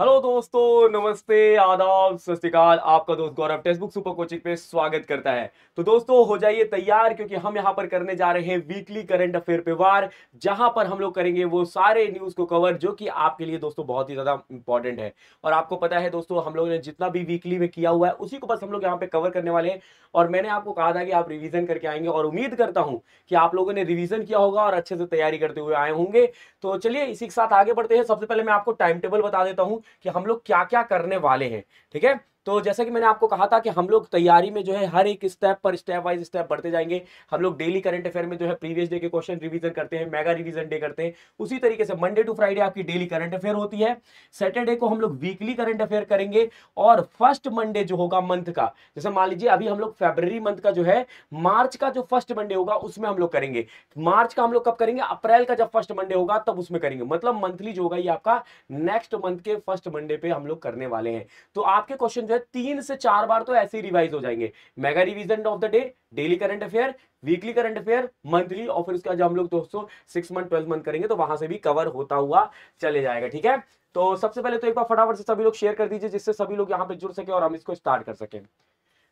hello दोस्तों नमस्ते आदाब सत आपका दोस्त गौरव टेक्स्ट सुपर कोचिंग पे स्वागत करता है तो दोस्तों हो जाइए तैयार क्योंकि हम यहाँ पर करने जा रहे हैं वीकली करंट अफेयर पे वार जहां पर हम लोग करेंगे वो सारे न्यूज को कवर जो कि आपके लिए दोस्तों बहुत ही ज्यादा इंपॉर्टेंट है और आपको पता है दोस्तों हम लोगों ने जितना भी वीकली में किया हुआ है उसी को बस हम लोग यहाँ पे कवर करने वाले हैं और मैंने आपको कहा था कि आप रिविजन करके आएंगे और उम्मीद करता हूँ कि आप लोगों ने रिविजन किया होगा और अच्छे से तैयारी करते हुए आए होंगे तो चलिए इसी के साथ आगे बढ़ते हैं सबसे पहले मैं आपको टाइम टेबल बता देता हूँ कि हम लोग क्या क्या करने वाले हैं ठीक है तो जैसा कि मैंने आपको कहा था कि हम लोग तैयारी में जो है हर एक स्टेप पर स्टेप वाइज स्टेप बढ़ते जाएंगे हम लोग डेली करंट अफेयर में जो है प्रीवियस डे के क्वेश्चन रिवीजन करते हैं मेगा रिवीजन डे करते हैं उसी तरीके से मंडे टू फ्राइडे आपकी डेली करंट अफेयर होती है सैटरडे को हम लोग वीकली करंट अफेयर करेंगे और फर्स्ट मंडे जो होगा मंथ का जैसे मान लीजिए अभी हम लोग फेब्रवरी मंथ का जो है मार्च का जो फर्स्ट मंडे होगा उसमें हम लोग करेंगे मार्च का हम लोग कब करेंगे अप्रैल का जब फर्स्ट मंडे होगा तब उसमें करेंगे मतलब मंथली जो होगा ये आपका नेक्स्ट मंथ के फर्स्ट मंडे पे हम लोग करने वाले हैं तो आपके क्वेश्चन जो है तीन से चार बार तो ऐसे ही रिवाइज हो जाएंगे mega revision of the day daily current affair weekly current affair monthly और फिर उसके बाद हम लोग दोस्तों सिक्स मंथ ट्वेल्थ मंथ करेंगे तो वहां से भी कवर होता हुआ चले जाएगा ठीक है तो सबसे पहले तो एक बार फटाफट से सभी लोग शेयर कर दीजिए जिससे सभी लोग यहाँ पे जुड़ सके और हम इसको स्टार्ट कर सके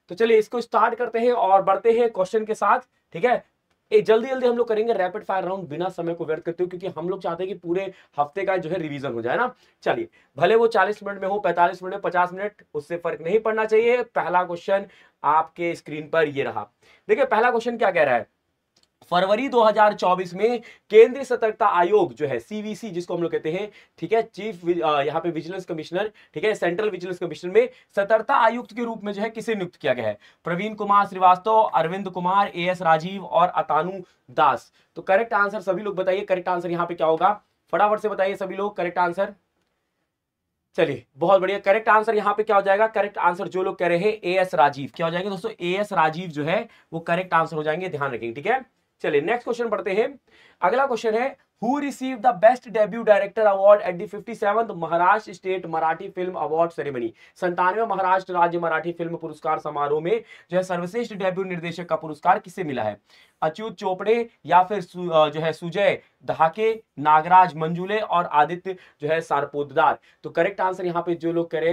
तो चलिए इसको स्टार्ट करते हैं और बढ़ते हैं क्वेश्चन के साथ ठीक है ए, जल्दी जल्दी हम लोग करेंगे रैपिड फायर राउंड बिना समय को व्यर्थ करते हो क्योंकि हम लोग चाहते हैं कि पूरे हफ्ते का जो है रिवीजन हो जाए ना चलिए भले वो 40 मिनट में हो 45 मिनट में 50 मिनट उससे फर्क नहीं पड़ना चाहिए पहला क्वेश्चन आपके स्क्रीन पर ये रहा देखिए पहला क्वेश्चन क्या कह रहा है फरवरी 2024 में केंद्रीय सतर्कता आयोग जो है सीवीसी जिसको हम लोग कहते हैं ठीक है चीफ यहाँ पे विजिलेंस कमिश्नर ठीक है सेंट्रल विजिलेंस कमिश्नर में सतर्कता आयुक्त के रूप में जो है किसे नियुक्त किया गया है प्रवीण कुमार श्रीवास्तव अरविंद कुमार ए एस राजीव और अतानु दास तो करेक्ट आंसर सभी लोग बताइए करेक्ट आंसर यहाँ पे क्या होगा फटाफट से बताइए सभी लोग करेक्ट आंसर चलिए बहुत बढ़िया करेक्ट आंसर यहाँ पे क्या हो जाएगा करेक्ट आंसर जो लोग कह रहे हैं ए एस राजीव क्या हो जाएंगे दोस्तों ए एस राजीव जो है वो करेक्ट आंसर हो जाएंगे ध्यान रखेंगे ठीक है चलिए नेक्स्ट क्वेश्चन पढ़ते हैं अगला क्वेश्चन है who receive the best debut director award at the fifty seven Maharashtra state Marathi film award ceremony संतानवे महाराष्ट्र राज्य मराठी फिल्म पुरस्कार समारोह में जो है सर्वश्रेष्ठ डेब्यू निर्देशक का पुरस्कार किसे मिला है अच्युत चोपड़े या फिर जो है सुजय दहाके नागराज मंजुले और आदित्य जो है सारपोदार तो करेक्ट आंसर यहाँ पे जो लोग करें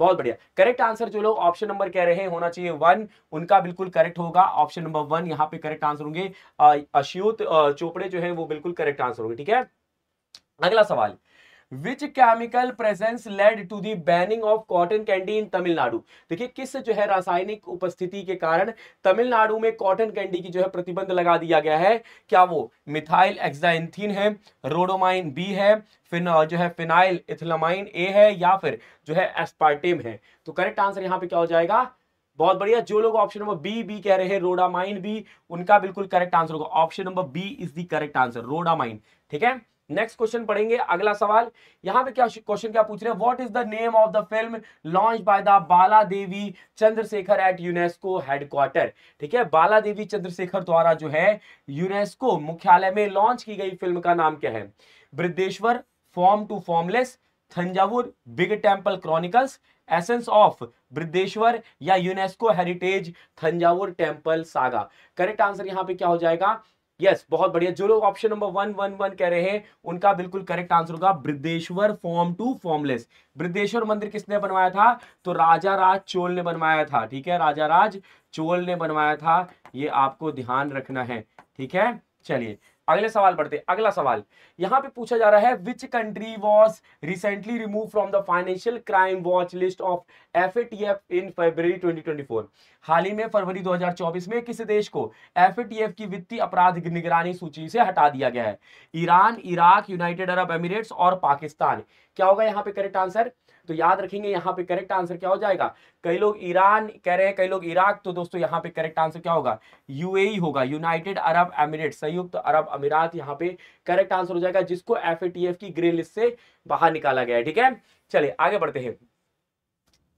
बहुत बढ़िया करेक्ट आंसर जो लोग ऑप्शन नंबर कह रहे हैं होना चाहिए वन उनका बिल्कुल करेक्ट होगा ऑप्शन नंबर वन यहाँ पे करेक्ट आंसर होंगे अश्यूत चोपड़े जो है वो बिल्कुल करेक्ट आंसर होंगे ठीक है अगला सवाल which chemical presence led to the banning of cotton candy in Tamil Nadu देखिए किस जो है रासायनिक उपस्थिति के कारण तमिलनाडु में कॉटन कैंडी की जो है प्रतिबंध लगा दिया गया है क्या वो मिथाइल एक्साइंथीन है रोडोमाइन बी है फिर जो है फिनाइल इथलमाइन ए है या फिर जो है एस्पार्टेम है तो करेक्ट आंसर यहाँ पे क्या हो जाएगा बहुत बढ़िया जो लोग ऑप्शन नंबर बी बी कह रहे हैं रोडामाइन बी उनका बिल्कुल करेक्ट आंसर होगा option number B is the correct answer rhodamine ठीक है नेक्स्ट क्वेश्चन पढ़ेंगे अगला सवाल यहाँ पे क्या क्वेश्चन क्या पूछ रहे हैं what is the name of the film launch by the Bala Devi Chandrashekhar at UNESCO headquarter ठीक है बाला देवी चंद्रशेखर द्वारा जो है यूनेस्को मुख्यालय में लॉन्च की गई फिल्म का नाम क्या है Brihadeeswara form to formless Thanjavur big temple chronicles essence of Brihadeeswara या UNESCO heritage Thanjavur temple saga correct answer यहाँ पे क्या हो जाएगा यस बहुत बढ़िया जो लोग option number one one one कह रहे हैं उनका बिल्कुल करेक्ट आंसर होगा Brihadeeswara form to formless Brihadeeswara मंदिर किसने बनवाया था तो राजा राज चोल ने बनवाया था ठीक है राजा राज चोल ने बनवाया था ये आपको ध्यान रखना है ठीक है चलिए अगले सवाल बढ़ते अगला सवाल यहां पे पूछा जा रहा है which country was recently remove from the financial crime watch list of F A T F in February 2024 हाल ही में फरवरी 2024 में किस देश को एफ की वित्तीय अपराध निगरानी सूची से हटा दिया गया है Iran Iraq United Arab Emirates और पाकिस्तान क्या होगा यहाँ पे करेक्ट आंसर तो याद रखेंगे यहाँ पे करेक्ट आंसर क्या हो जाएगा कई लोग ईरान कह रहे हैं कई लोग इराक तो दोस्तों यहाँ पे करेक्ट आंसर क्या होगा यूएई e होगा यूनाइटेड अरब एमिरेट संयुक्त तो अरब अमीरात यहाँ पे करेक्ट आंसर हो जाएगा जिसको एफ की ग्रे लिस्ट से बाहर निकाला गया है ठीक है चले आगे बढ़ते हैं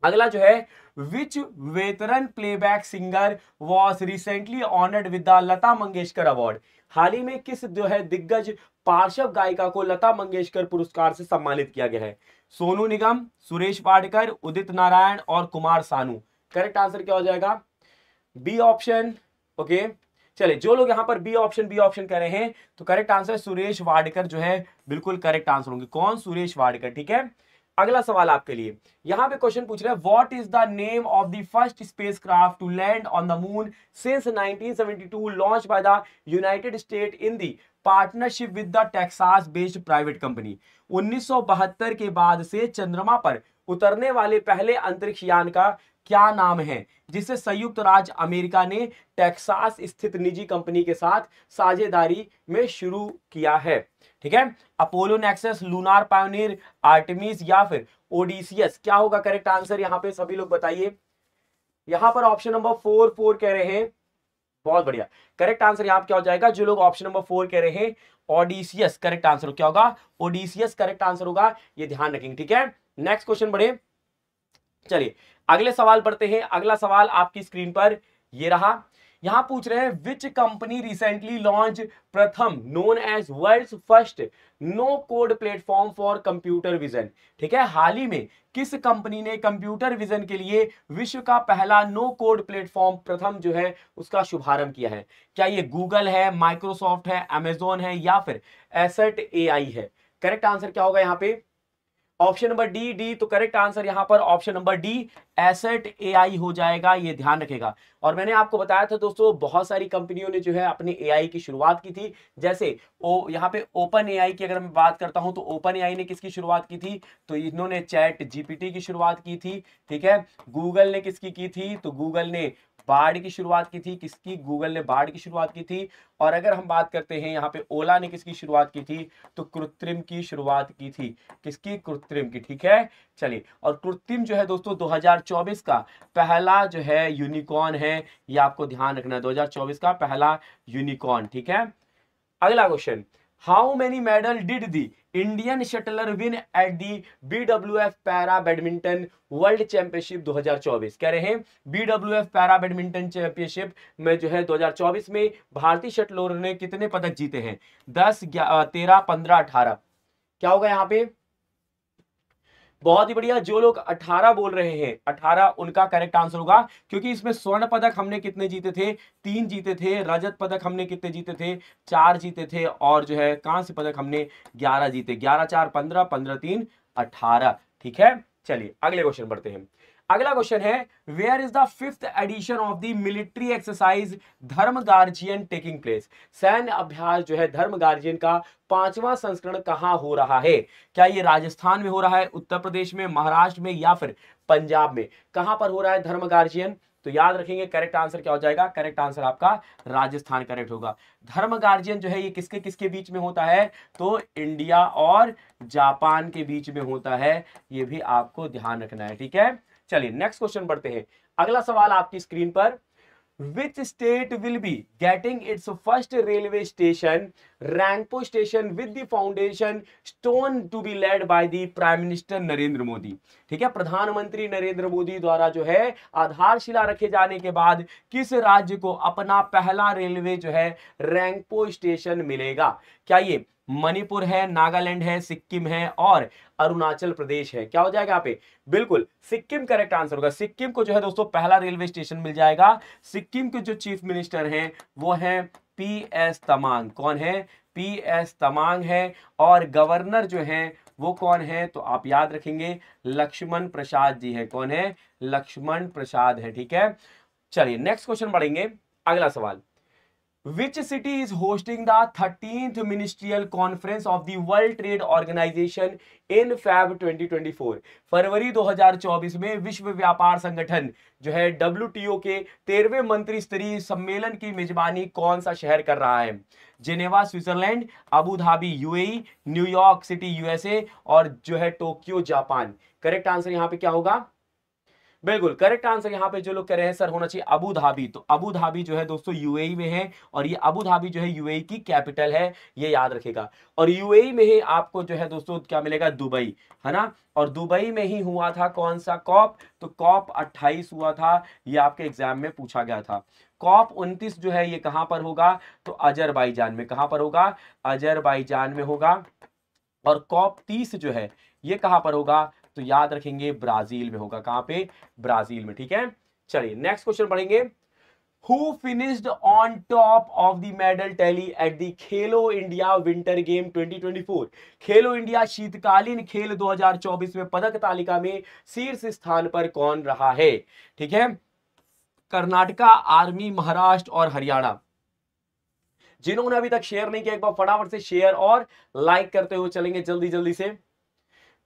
अगला जो है which veteran playback singer was recently honoured with the Lata Mangeshkar award हाल ही में किस जो है दिग्गज पार्श्व गायिका को लता मंगेशकर पुरस्कार से सम्मानित किया गया है सोनू निगम सुरेश पाटकर उदित नारायण और कुमार सानू करेक्ट आंसर क्या हो जाएगा बी ऑप्शन ओके चले जो लोग यहां पर बी ऑप्शन बी ऑप्शन कर रहे हैं तो करेक्ट आंसर सुरेश वाडकर जो है बिल्कुल करेक्ट आंसर होंगे कौन सुरेश वाडकर ठीक है अगला सवाल आपके लिए यहां पे क्वेश्चन पूछ रहे हैं what is the name of the first spacecraft to land on the moon since 1972 launch by the United State in the partnership with the Texas based private company 1972 के बाद से चंद्रमा पर उतरने वाले पहले अंतरिक्ष यान का क्या नाम है जिसे संयुक्त राज्य अमेरिका ने टेक्सास स्थित निजी कंपनी के साथ साझेदारी में शुरू किया है ठीक है Apollo Nexus lunar pioneer Artemis या फिर ओडिसियस क्या होगा करेक्ट आंसर यहां पे सभी लोग बताइए यहां पर ऑप्शन नंबर फोर फोर कह रहे हैं बहुत बढ़िया करेक्ट आंसर यहाँ क्या हो जाएगा जो लोग ऑप्शन नंबर फोर कह रहे हैं ओडिसियस करेक्ट आंसर क्या होगा ओडिसियस करेक्ट आंसर होगा ये ध्यान रखेंगे ठीक है नेक्स्ट क्वेश्चन बढ़े चलिए अगले सवाल पढ़ते हैं अगला सवाल आपकी स्क्रीन पर ये रहा यहां पूछ रहे हैं which company recently launch Pratham known as world first no code platform for computer vision ठीक है हाल ही में किस कंपनी ने कंप्यूटर विजन के लिए विश्व का पहला नो कोड प्लेटफॉर्म प्रथम जो है उसका शुभारंभ किया है क्या ये गूगल है माइक्रोसॉफ्ट है अमेजोन है या फिर एसेट ए है करेक्ट आंसर क्या होगा यहाँ पे ऑप्शन नंबर डी डी तो करेक्ट आंसर यहां पर option number D asset AI हो जाएगा ये ध्यान रखेगा और मैंने आपको बताया था दोस्तों बहुत सारी कंपनियों ने जो है अपने एआई की शुरुआत की थी जैसे ओ यहाँ पे ओपन एआई की अगर मैं बात करता हूं तो ओपन एआई ने किसकी शुरुआत की थी तो इन्होंने चैट जीपीटी की शुरुआत की थी ठीक है गूगल ने किसकी की थी तो गूगल ने बाढ़ की शुरुआत की थी किसकी गूगल ने बाढ़ की शुरुआत की थी और अगर हम बात करते हैं यहाँ पे ओला ने किसकी शुरुआत की थी तो कृत्रिम की शुरुआत की थी किसकी कृत्रिम की ठीक है चलिए और कृत्रिम जो है दोस्तों 2024 का पहला जो है यूनिकॉर्न है ये आपको ध्यान रखना है 2024 का पहला यूनिकॉर्न ठीक है अगला question medal did the Indian shuttler win at the B W F para badminton world championship 2024 कह रहे हैं B W F para badminton championship में जो है 2024 में भारतीय शटलोर ने कितने पदक जीते हैं दस तेरह पंद्रह अठारह क्या होगा यहाँ पे बहुत ही बढ़िया जो लोग 18 बोल रहे हैं 18 उनका करेक्ट आंसर होगा क्योंकि इसमें स्वर्ण पदक हमने कितने जीते थे तीन जीते थे रजत पदक हमने कितने जीते थे चार जीते थे और जो है कांस्य पदक हमने ग्यारह जीते ग्यारह चार पंद्रह पंद्रह तीन अठारह ठीक है चलिए अगले क्वेश्चन पढ़ते हैं अगला क्वेश्चन है where is the fifth edition of the military exercise Dharma guardian taking place सैन्य अभ्यास जो है धर्म गार्जियन का पांचवा संस्करण कहां हो रहा है क्या ये राजस्थान में हो रहा है उत्तर प्रदेश में महाराष्ट्र में या फिर पंजाब में कहां पर हो रहा है धर्म गार्जियन तो याद रखेंगे करेक्ट आंसर क्या हो जाएगा करेक्ट आंसर आपका राजस्थान करेक्ट होगा धर्म गार्जियन जो है ये किसके किसके बीच में होता है तो इंडिया और जापान के बीच में होता है ये भी आपको ध्यान रखना है ठीक है चलिए नेक्स्ट क्वेश्चन बढ़ते हैं अगला सवाल आपकी स्क्रीन पर which state will be getting its first railway station rangpo station with the foundation stone to be led by the prime minister Narendra Modi ठीक है प्रधानमंत्री नरेंद्र मोदी द्वारा जो है आधारशिला रखे जाने के बाद किस राज्य को अपना पहला रेलवे जो है रैंकपो स्टेशन मिलेगा क्या ये मणिपुर है नागालैंड है सिक्किम है और अरुणाचल प्रदेश है क्या हो जाएगा यहाँ पे बिल्कुल सिक्किम करेक्ट आंसर होगा सिक्किम को जो है दोस्तों पहला रेलवे स्टेशन मिल जाएगा सिक्किम के जो चीफ मिनिस्टर हैं वो हैं पी एस तमांग कौन है पी एस तमांग है और गवर्नर जो है वो कौन है तो आप याद रखेंगे लक्ष्मण प्रसाद जी है कौन है लक्ष्मण प्रसाद है ठीक है चलिए नेक्स्ट क्वेश्चन पढ़ेंगे अगला सवाल which city is hosting the 13th ministerial conference of the world trade organization in feb 2024 फरवरी 2024 में विश्व व्यापार संगठन जो है डब्ल्यू के तेरहवें मंत्री स्तरीय सम्मेलन की मेजबानी कौन सा शहर कर रहा है Geneva Switzerland Abu Dhabi UAE New York city USA और जो है टोक्यो जापान करेक्ट आंसर यहाँ पे क्या होगा बिल्कुल करेक्ट आंसर यहाँ पे जो लोग कह रहे हैं सर होना चाहिए अबू धाबी तो अबू धाबी जो है दोस्तों यूएई e में है और ये अबू धाबी जो है यूएई e की कैपिटल है ये याद रखेगा और यूएई e में ही आपको जो है दोस्तों क्या मिलेगा दुबई है ना और दुबई में ही हुआ था कौन सा कॉप तो कॉप 28 हुआ था ये आपके एग्जाम में पूछा गया था कॉप 29 जो है ये कहाँ पर होगा तो अजरबाईजान में कहाँ पर होगा अजरबाईजान में होगा और कॉप 30 जो है ये कहाँ पर होगा तो याद रखेंगे ब्राजील में होगा कहां पे ब्राजील में ठीक है चलिए नेक्स्ट क्वेश्चन पढ़ेंगे who finished on top of the medal tally at the Khelo India winter game 2024 Khelo India शीतकालीन खेल 2024 में पदक तालिका में शीर्ष स्थान पर कौन रहा है ठीक है कर्नाटका आर्मी महाराष्ट्र और हरियाणा जिन्होंने अभी तक शेयर नहीं किया एक बार फटाफट से शेयर और लाइक करते हुए चलेंगे जल्दी जल्दी से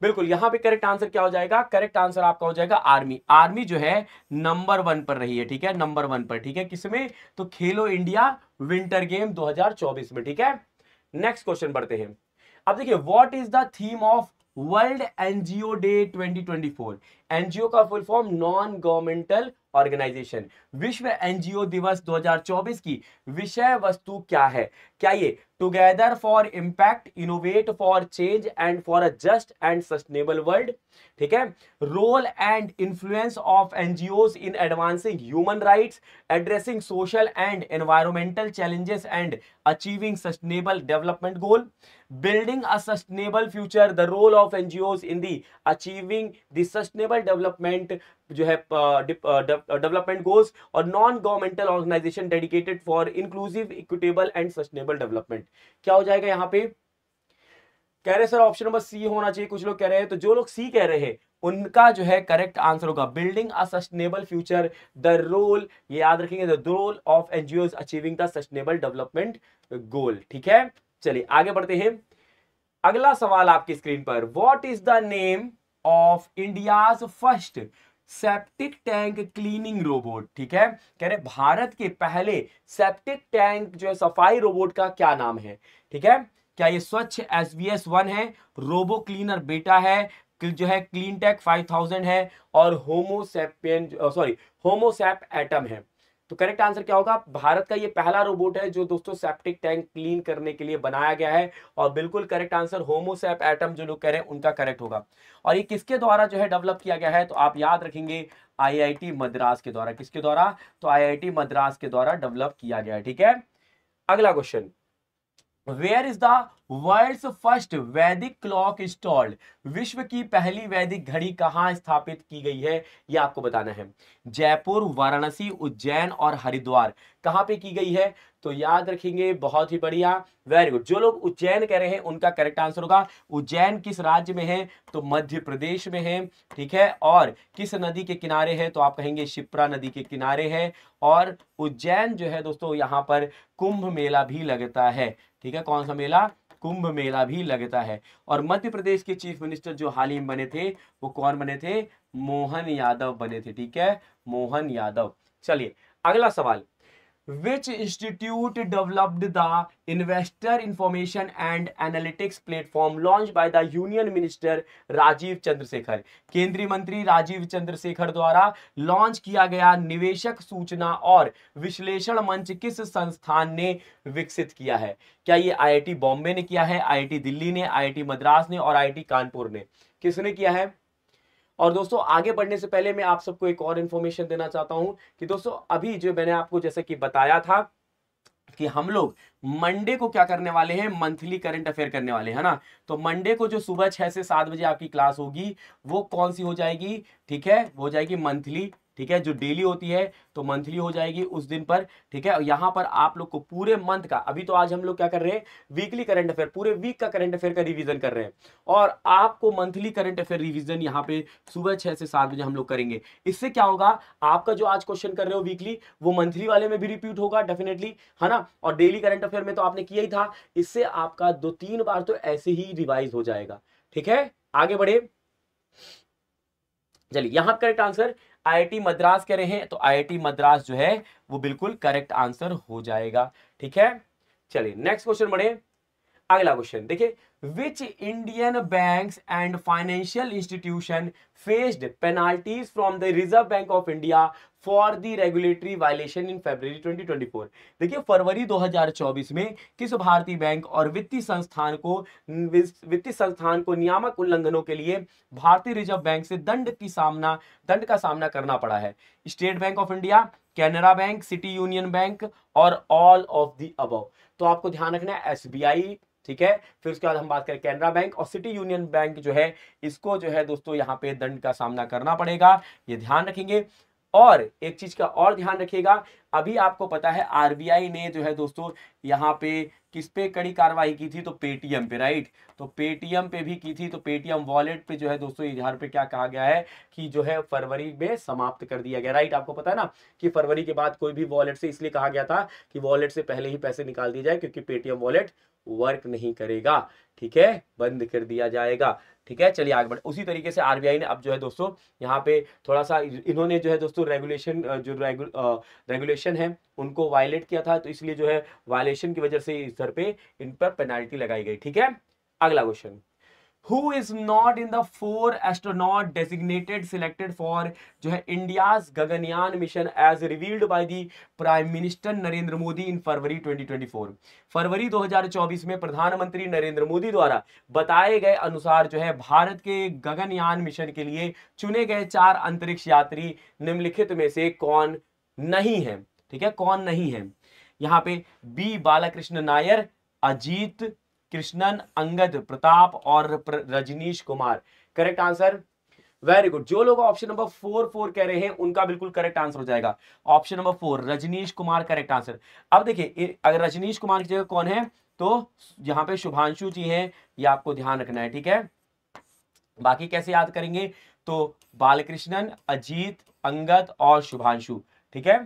बिल्कुल यहां पे करेक्ट आंसर क्या हो जाएगा करेक्ट आंसर आपका हो जाएगा आर्मी आर्मी जो है नंबर वन पर रही है ठीक है नंबर वन पर ठीक है किसमें तो खेलो इंडिया विंटर गेम 2024 में ठीक है नेक्स्ट क्वेश्चन बढ़ते हैं अब देखिए what is the theme of world NGO day 2024 NGO का full form non governmental organisation विश्व एनजीओ दिवस 2024 की विषय वस्तु क्या है क्या ये together for impact innovate for change and for a just and sustainable world ठीक है role and influence of NGO in advancing human right addressing social and environmental challenges and achieving sustainable development goal building a sustainable future the role of ngos in the achieving the sustainable development जो है development uh, goals uh, uh, और non governmental organisation dedicated for inclusive equitable and sustainable development क्या हो जाएगा यहाँ पे कह रहे सर ऑप्शन नंबर सी होना चाहिए कुछ लोग कह रहे हैं तो जो लोग सी कह रहे हैं उनका जो है करेक्ट आंसर होगा building a sustainable future the role ये याद रखेंगे the role of NGO achieving the sustainable development goal ठीक है चलिए आगे बढ़ते हैं अगला सवाल आपकी स्क्रीन पर what is the name of India first septic tank cleaning robot ठीक है कह रहे भारत के पहले सेप्टिक टैंक जो है सफाई रोबोट का क्या नाम है ठीक है क्या ये Swachh S B S one है रोबो क्लीनर बेटा है जो है क्लीन टेक फाइव थाउजेंड है और होमोसेपियन सॉरी होमोसेप एटम है तो करेक्ट आंसर क्या होगा भारत का ये पहला रोबोट है जो दोस्तों सेप्टिक टैंक क्लीन करने के लिए बनाया गया है और बिल्कुल करेक्ट आंसर होमोसेप एटम जो लोग कह रहे हैं उनका करेक्ट होगा और ये किसके द्वारा जो है डेवलप किया गया है तो आप याद रखेंगे आईआईटी मद्रास के द्वारा किसके द्वारा तो आई मद्रास के द्वारा डेवलप किया गया है ठीक है अगला question where is the world first Vedic clock installed विश्व की पहली वैदिक घड़ी कहाँ स्थापित की गई है यह आपको बताना है जयपुर वाराणसी उज्जैन और हरिद्वार कहां पे की गई है तो याद रखेंगे बहुत ही बढ़िया वेरी गुड जो लोग उज्जैन कह रहे हैं उनका करेक्ट आंसर होगा उज्जैन किस राज्य में है तो मध्य प्रदेश में है ठीक है और किस नदी के किनारे है तो आप कहेंगे शिप्रा नदी के किनारे है और उज्जैन जो है दोस्तों यहां पर कुंभ मेला भी लगता है ठीक है कौन सा मेला कुंभ मेला भी लगता है और मध्य प्रदेश के चीफ मिनिस्टर जो हाल ही में बने थे वो कौन बने थे मोहन यादव बने थे ठीक है मोहन यादव चलिए अगला सवाल which institute developed the investor information and analytics platform launched by the union minister Rajiv Chandrashekhar केंद्रीय मंत्री राजीव चंद्रशेखर द्वारा लॉन्च किया गया निवेशक सूचना और विश्लेषण मंच किस संस्थान ने विकसित किया है क्या ये आईआईटी बॉम्बे ने किया है आईआईटी दिल्ली ने आईआईटी मद्रास ने और आईआईटी कानपुर ने किसने किया है और दोस्तों आगे बढ़ने से पहले मैं आप सबको एक और इन्फॉर्मेशन देना चाहता हूँ कि दोस्तों अभी जो मैंने आपको जैसे कि बताया था कि हम लोग मंडे को क्या करने वाले हैं मंथली करंट अफेयर करने वाले हैं ना तो मंडे को जो सुबह छह से सात बजे आपकी क्लास होगी वो कौन सी हो जाएगी ठीक है वो हो जाएगी मंथली ठीक है जो डेली होती है तो मंथली हो जाएगी उस दिन पर ठीक है यहां पर आप लोग को पूरे मंथ का अभी तो आज हम लोग क्या कर रहे हैं वीकली करंट अफेयर पूरे वीक का करंट अफेयर का रिवीजन कर रहे हैं और आपको मंथली करंट अफेयर रिवीजन यहां पे सुबह छह से सात बजे हम लोग करेंगे इससे क्या होगा आपका जो आज क्वेश्चन कर रहे हो वीकली वो मंथली वाले में भी रिपीट होगा डेफिनेटली है ना और डेली करंट अफेयर में तो आपने किया ही था इससे आपका दो तीन बार तो ऐसे ही रिवाइज हो जाएगा ठीक है आगे बढ़े चलिए यहां करेक्ट आंसर आईआईटी मद्रास कह रहे हैं तो आईआईटी मद्रास जो है वो बिल्कुल करेक्ट आंसर हो जाएगा ठीक है चलिए नेक्स्ट क्वेश्चन बढ़े अगला क्वेश्चन देखिए which Indian banks and financial institution faced penalties from the Reserve Bank of India for the regulatory violation in February 2024 देखिए फरवरी 2024 में किस भारतीय बैंक और वित्तीय संस्थान को वित्तीय संस्थान को नियामक उल्लंघनों के लिए भारतीय रिजर्व बैंक से दंड की सामना दंड का सामना करना पड़ा है State Bank of India Canara Bank City Union Bank और ऑल ऑफ दी अब तो आपको ध्यान रखना है एस ठीक है फिर उसके बाद हम बात करें कैनरा बैंक और सिटी यूनियन बैंक जो है इसको जो है दोस्तों यहाँ पे दंड का सामना करना पड़ेगा ये ध्यान रखेंगे और एक चीज का और ध्यान रखिएगा अभी आपको पता है आरबीआई ने जो है दोस्तों यहाँ पे किस पे कड़ी कार्रवाई की थी तो पेटीएम पे राइट तो पेटीएम पे भी की थी तो पेटीएम वॉलेट पे जो है दोस्तों इजहार पे क्या कहा गया है कि जो है फरवरी में समाप्त कर दिया गया राइट आपको पता है ना कि फरवरी के बाद कोई भी वॉलेट से इसलिए कहा गया था कि वॉलेट से पहले ही पैसे निकाल दिए जाए क्योंकि पेटीएम वॉलेट वर्क नहीं करेगा ठीक है बंद कर दिया जाएगा ठीक है चलिए आगे बढ़े उसी तरीके से आरबीआई ने अब जो है दोस्तों यहाँ पे थोड़ा सा इन्होंने जो है दोस्तों रेगुलेशन जो रेगुलेशन है उनको वायलेट किया था तो इसलिए जो है वायलेशन की वजह से इस दर पे इन पर पेनाल्टी लगाई गई ठीक है अगला question who is not in the four astronaut designated selected for जो है India Gaganyaan mission as revealed by the prime minister Narendra Modi in February 2024 फरवरी 2024 में प्रधानमंत्री नरेंद्र मोदी द्वारा बताए गए अनुसार जो है भारत के गगनयान मिशन के लिए चुने गए चार अंतरिक्ष यात्री निम्नलिखित में से कौन नहीं है ठीक है कौन नहीं है यहाँ पे बी बालाकृष्ण नायर अजीत कृष्णन अंगद प्रताप और Rajneesh Kumar correct answer very good जो लोग ऑप्शन नंबर फोर फोर कह रहे हैं उनका बिल्कुल करेक्ट आंसर हो जाएगा option number four Rajneesh Kumar correct answer अब देखिए अगर रजनीश कुमार की जगह कौन है तो यहां पे शुभांशु जी हैं ये आपको ध्यान रखना है ठीक है बाकी कैसे याद करेंगे तो बालकृष्णन अजीत अंगद और शुभांशु ठीक है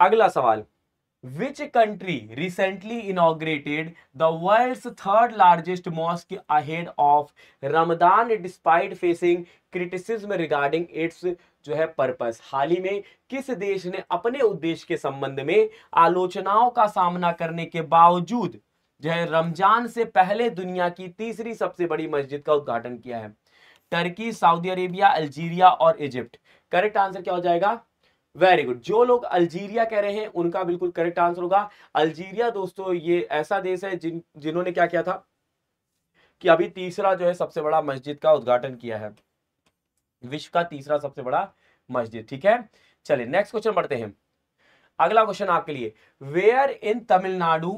अगला सवाल which country recently inaugurated the world third largest mosque ahead of Ramadan despite facing criticism regarding its जो है पर्पस हाल ही में किस देश ने अपने उद्देश्य के संबंध में आलोचनाओं का सामना करने के बावजूद जो है रमजान से पहले दुनिया की तीसरी सबसे बड़ी मस्जिद का उद्घाटन किया है टर्की सऊदी अरेबिया अल्जीरिया और इजिप्ट करेक्ट आंसर क्या हो जाएगा वेरी गुड जो लोग अल्जीरिया कह रहे हैं उनका बिल्कुल करेक्ट आंसर होगा अल्जीरिया दोस्तों ये ऐसा देश है जिन जिन्होंने क्या किया था कि अभी तीसरा जो है सबसे बड़ा मस्जिद का उद्घाटन किया है विश्व का तीसरा सबसे बड़ा मस्जिद ठीक है चलिए नेक्स्ट क्वेश्चन बढ़ते हैं अगला क्वेश्चन आपके लिए where in Tamil Nadu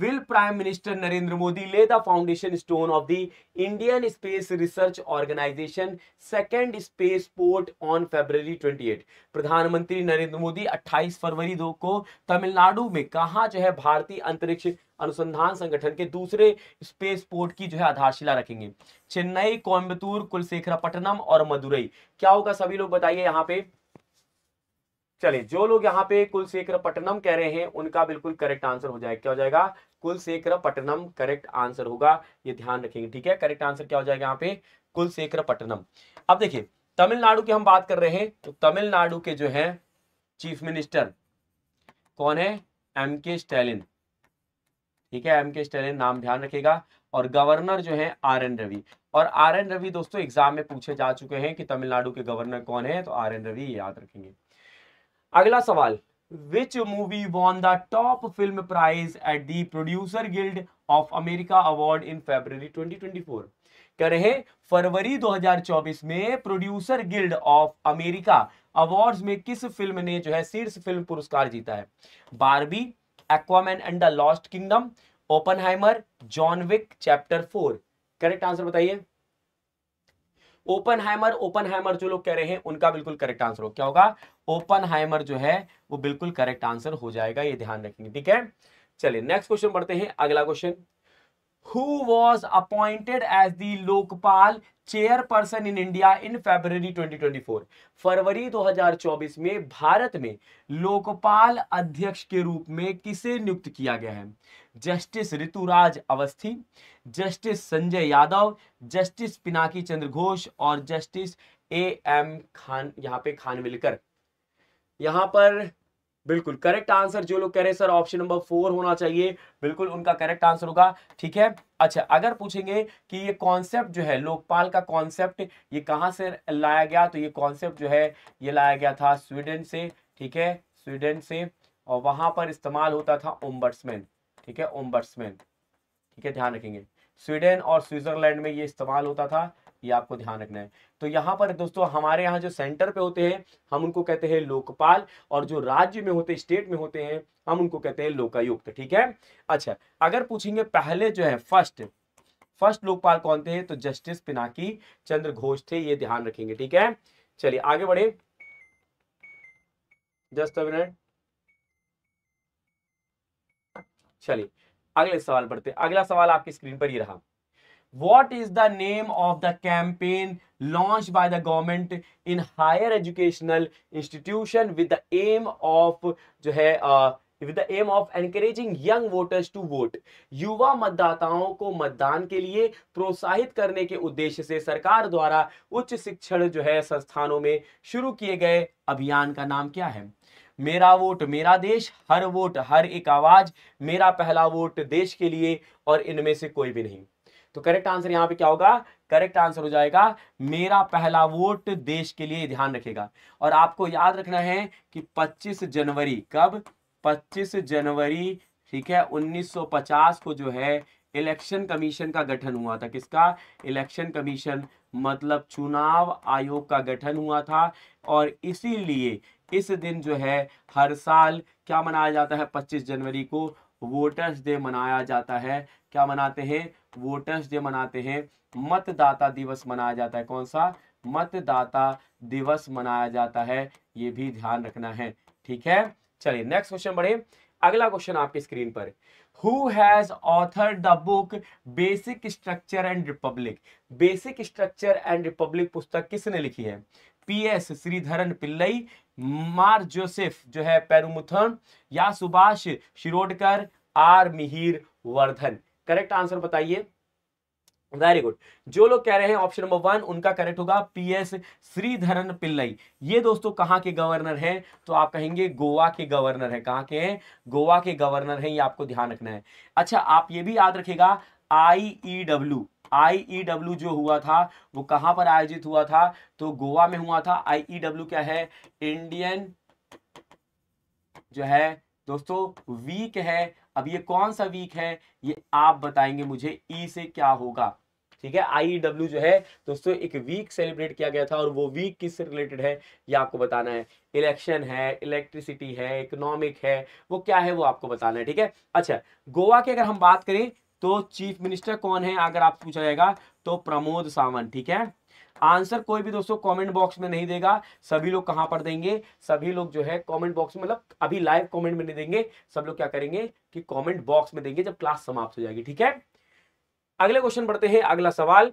will prime minister narendra modi lay the foundation stone of the indian space research organization second space port on february 28 प्रधानमंत्री नरेंद्र मोदी 28 फरवरी दो को तमिलनाडु में कहा जो है भारतीय अंतरिक्ष अनुसंधान संगठन के दूसरे स्पेस पोर्ट की जो है आधारशिला रखेंगे चेन्नई कोयम्बतूर कुलशेखरापट्टनम और मदुरई क्या होगा सभी लोग बताइए यहाँ पे चलिए जो लोग यहाँ पे कुलशेखर पटनम कह रहे हैं उनका बिल्कुल करेक्ट आंसर हो जाएगा क्या हो जाएगा कुलशेखर पटनम करेक्ट आंसर होगा ये ध्यान रखेंगे ठीक है करेक्ट आंसर क्या हो जाएगा यहाँ पे कुलशेखर पटनम अब देखिए तमिलनाडु की हम बात कर रहे हैं तो तमिलनाडु के जो है चीफ मिनिस्टर कौन है एम के स्टैलिन ठीक है एम के स्टैलिन नाम ध्यान रखेगा और गवर्नर जो है आर एन रवि और आर एन रवि दोस्तों एग्जाम में पूछे जा चुके हैं कि तमिलनाडु के गवर्नर कौन है तो आर एन रवि याद रखेंगे अगला सवाल which movie won the top film prize at the producer guild of America award in twenty 2024 कह रहे फरवरी 2024 में producer guild of America awards में किस फिल्म ने जो है शीर्ष फिल्म पुरस्कार जीता है Barbie Aquaman and the lost kingdom Oppenheimer John Wick chapter four correct answer बताइए ओपनहाइमर ओपनहाइमर जो लोग कह रहे हैं उनका बिल्कुल करेक्ट आंसर हो क्या होगा ओपन हाइमर जो है वो बिल्कुल करेक्ट आंसर हो जाएगा ये ध्यान रखेंगे ठीक है चलिए नेक्स्ट क्वेश्चन पढ़ते हैं अगला question who was appointed as the Lokpal chairperson in India in February 2024 फरवरी 2024 में भारत में लोकपाल अध्यक्ष के रूप में किसे नियुक्त किया गया है justice Rituraj Awasthi justice Sanjay Yadav justice Pinaki Chandra Ghosh और जस्टिस ए एम खान यहाँ पे खानविलकर यहाँ पर बिल्कुल करेक्ट आंसर जो लोग कह रहे हैं सर ऑप्शन नंबर फोर होना चाहिए बिल्कुल उनका करेक्ट आंसर होगा ठीक है अच्छा अगर पूछेंगे कि ये कॉन्सेप्ट जो है लोकपाल का कॉन्सेप्ट ये कहाँ से लाया गया तो ये कॉन्सेप्ट जो है ये लाया गया था स्वीडन से ठीक है स्वीडन से और वहां पर इस्तेमाल होता था ओम्बर्समैन ठीक है ओम्बर्समैन ठीक है ध्यान रखेंगे स्वीडन और स्विट्जरलैंड में ये इस्तेमाल होता था ये आपको ध्यान रखना है तो यहाँ पर दोस्तों हमारे यहाँ जो सेंटर पे होते हैं हम उनको कहते हैं लोकपाल और जो राज्य में होते स्टेट में होते हैं हम उनको कहते हैं लोकायुक्त ठीक है अच्छा अगर पूछेंगे पहले जो है फर्स्ट फर्स्ट लोकपाल कौन थे तो जस्टिस पिनाकी चंद्र घोष थे ये ध्यान रखेंगे ठीक है चलिए आगे बढ़े जस्ट मिनट चलिए अगले सवाल बढ़ते अगला सवाल आपकी स्क्रीन पर ही रहा what is the name of the campaign launched by the government in higher educational institution with the aim of जो है with the aim of encouraging young voters to vote युवा मतदाताओं को मतदान के लिए प्रोत्साहित करने के उद्देश्य से सरकार द्वारा उच्च शिक्षण जो है संस्थानों में शुरू किए गए अभियान का नाम क्या है मेरा वोट मेरा देश हर वोट हर एक आवाज मेरा पहला वोट देश के लिए और इनमें से कोई भी नहीं तो करेक्ट आंसर यहाँ पे क्या होगा करेक्ट आंसर हो जाएगा मेरा पहला वोट देश के लिए ध्यान रखेगा और आपको याद रखना है कि 25 जनवरी कब 25 जनवरी ठीक है 1950 को जो है इलेक्शन कमीशन का गठन हुआ था किसका इलेक्शन कमीशन मतलब चुनाव आयोग का गठन हुआ था और इसीलिए इस दिन जो है हर साल क्या मनाया जाता है 25 जनवरी को वोटर्स डे मनाया जाता है क्या मनाते हैं वोटर्स डे मनाते हैं मतदाता दिवस मनाया जाता है कौन सा मतदाता दिवस मनाया जाता है ये भी ध्यान रखना है ठीक है चलिए नेक्स्ट क्वेश्चन बढ़े अगला क्वेश्चन आपके स्क्रीन पर who has author the book basic structure and republic basic structure and republic पुस्तक किसने लिखी है पी एस श्रीधरन पिल्लई मार जोसेफ जो है पेरुमुथन या Subhash Shirodkar or Mihir Vardhan correct answer बताइए वेरी गुड जो लोग कह रहे हैं ऑप्शन नंबर वन उनका करेक्ट होगा पी एस श्रीधरन पिल्लई ये दोस्तों कहाँ के गवर्नर हैं तो आप कहेंगे गोवा के गवर्नर हैं कहाँ के हैं गोवा के गवर्नर हैं ये आपको ध्यान रखना है अच्छा आप ये भी याद रखेगा आईईडब्ल्यू आईईडब्ल्यू e e जो हुआ था वो कहाँ पर आयोजित हुआ था तो गोवा में हुआ था आईईडब्ल्यू e क्या है इंडियन जो है दोस्तों वीक है अब ये कौन सा वीक है ये आप बताएंगे मुझे ई e से क्या होगा ठीक है आई डब्ल्यू e जो है दोस्तों एक वीक सेलिब्रेट किया गया था और वो वीक किससे रिलेटेड है ये आपको बताना है इलेक्शन है इलेक्ट्रिसिटी है इकोनॉमिक है वो क्या है वो आपको बताना है ठीक है अच्छा गोवा की अगर हम बात करें तो चीफ मिनिस्टर कौन है अगर आप पूछा जाएगा तो प्रमोद सावंत ठीक है आंसर कोई भी दोस्तों कमेंट बॉक्स में नहीं देगा सभी लोग कहां पर देंगे सभी लोग जो है कमेंट बॉक्स में मतलब अभी लाइव कमेंट में नहीं देंगे सब लोग क्या करेंगे कि कमेंट बॉक्स में देंगे जब क्लास समाप्त हो जाएगी ठीक है अगले क्वेश्चन पढ़ते हैं अगला सवाल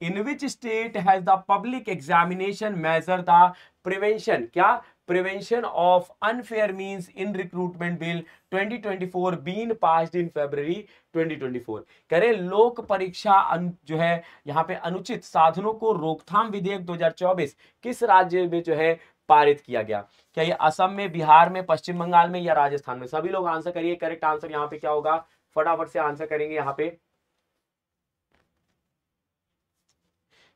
in which state has the public examination measure the prevention kya prevention of unfair means in recruitment bill 2024 been passed in February 2024 लोक परीक्षा जो है यहाँ पे अनुचित साधनों को रोकथाम विधेयक 2024 किस राज्य में जो है पारित किया गया क्या ये असम में बिहार में पश्चिम बंगाल में या राजस्थान में सभी लोग आंसर करिए करेक्ट आंसर यहाँ पे क्या होगा फटाफट से आंसर करेंगे यहाँ पे